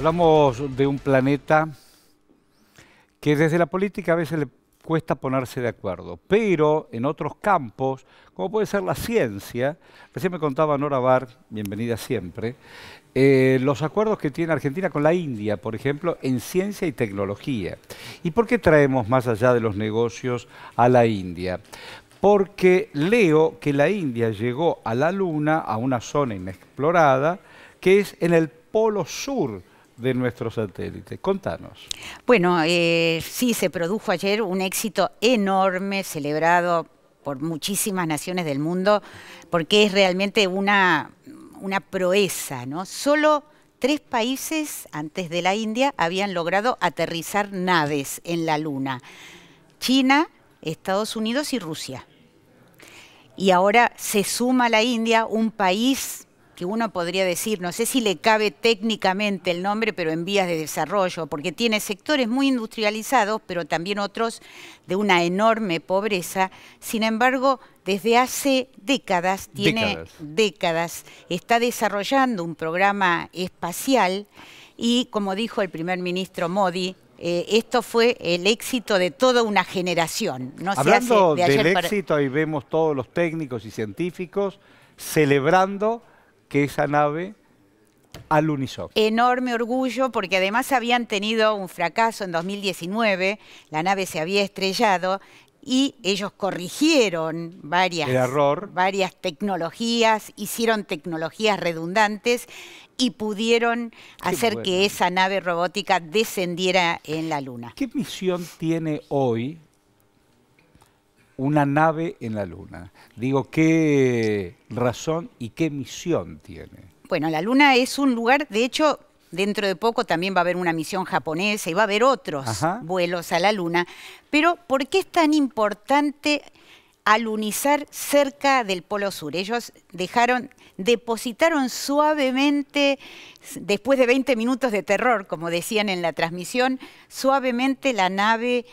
Hablamos de un planeta que desde la política a veces le cuesta ponerse de acuerdo, pero en otros campos, como puede ser la ciencia, recién me contaba Nora Bar, bienvenida siempre, eh, los acuerdos que tiene Argentina con la India, por ejemplo, en ciencia y tecnología. ¿Y por qué traemos más allá de los negocios a la India? Porque leo que la India llegó a la Luna, a una zona inexplorada, que es en el Polo Sur, de nuestro satélite. Contanos. Bueno, eh, sí, se produjo ayer un éxito enorme celebrado por muchísimas naciones del mundo, porque es realmente una, una proeza, ¿no? Solo tres países antes de la India habían logrado aterrizar naves en la Luna. China, Estados Unidos y Rusia. Y ahora se suma a la India, un país que uno podría decir, no sé si le cabe técnicamente el nombre, pero en vías de desarrollo, porque tiene sectores muy industrializados, pero también otros de una enorme pobreza. Sin embargo, desde hace décadas, tiene décadas, está desarrollando un programa espacial y, como dijo el primer ministro Modi, eh, esto fue el éxito de toda una generación. Hablando del éxito, ahí vemos todos los técnicos y científicos celebrando que esa nave al Unisoc. Enorme orgullo porque además habían tenido un fracaso en 2019, la nave se había estrellado y ellos corrigieron varias, varias tecnologías, hicieron tecnologías redundantes y pudieron hacer que esa nave robótica descendiera en la Luna. ¿Qué misión tiene hoy una nave en la Luna. Digo, ¿qué razón y qué misión tiene? Bueno, la Luna es un lugar, de hecho, dentro de poco también va a haber una misión japonesa y va a haber otros vuelos a la Luna. Pero, ¿por qué es tan importante alunizar cerca del Polo Sur? Ellos dejaron, depositaron suavemente, después de 20 minutos de terror, como decían en la transmisión, suavemente la nave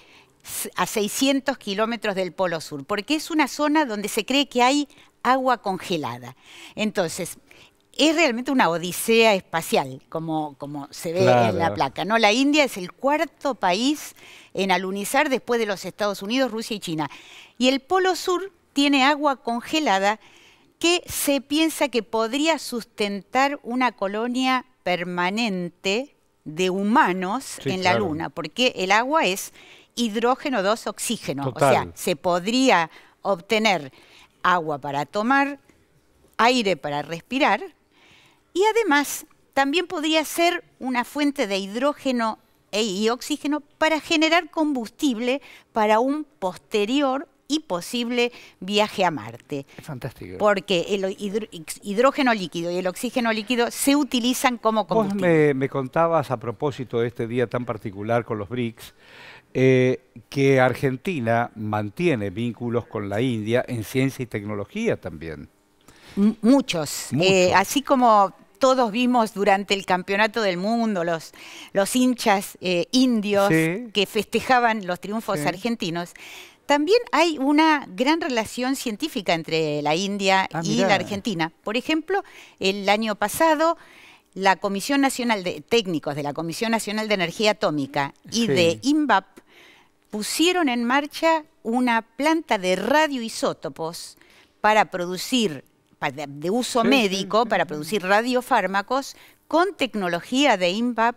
a 600 kilómetros del Polo Sur, porque es una zona donde se cree que hay agua congelada. Entonces, es realmente una odisea espacial, como, como se ve en la placa. ¿no? La India es el cuarto país en alunizar después de los Estados Unidos, Rusia y China. Y el Polo Sur tiene agua congelada que se piensa que podría sustentar una colonia permanente de humanos en la Luna, porque el agua es hidrógeno, dos oxígeno. O sea, se podría obtener agua para tomar, aire para respirar y además también podría ser una fuente de hidrógeno e, y oxígeno para generar combustible para un posterior y posible viaje a Marte. Fantástico. Porque el hidrógeno líquido y el oxígeno líquido se utilizan como combustible. Vos me, me contabas a propósito de este día tan particular con los BRICS, eh, que Argentina mantiene vínculos con la India en ciencia y tecnología también. Eh, muchos, así como todos vimos durante el Campeonato del Mundo, los, los hinchas eh, indios que festejaban los triunfos argentinos, también hay una gran relación científica entre la India ah, y la Argentina. Por ejemplo, el año pasado la Comisión Nacional de Técnicos de la Comisión Nacional de Energía Atómica y de INVAP pusieron en marcha una planta de radioisótopos para producir, de uso médico, para producir radiofármacos con tecnología de INVAP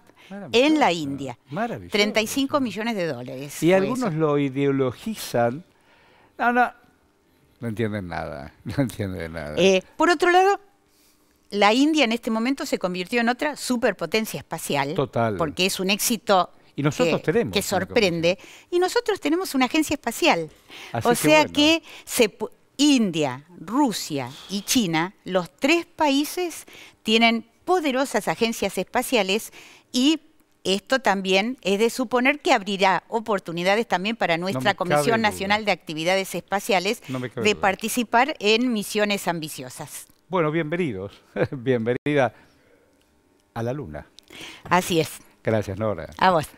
en la India. Maravilloso. 35 millones de dólares. Y algunos lo ideologizan. No, no, no entienden nada, no entienden nada. Eh, por otro lado, la India en este momento se convirtió en otra superpotencia espacial. Total. Porque es un éxito y nosotros tenemos. Que sorprende. Y nosotros tenemos una agencia espacial. o sea que India, Rusia y China, los tres países tienen poderosas agencias espaciales y esto también es de suponer que abrirá oportunidades también para nuestra Comisión Nacional de Actividades Espaciales de participar en misiones ambiciosas. Bueno, bienvenidos, bienvenida a la Luna. Así es. Gracias, Nora. A vos.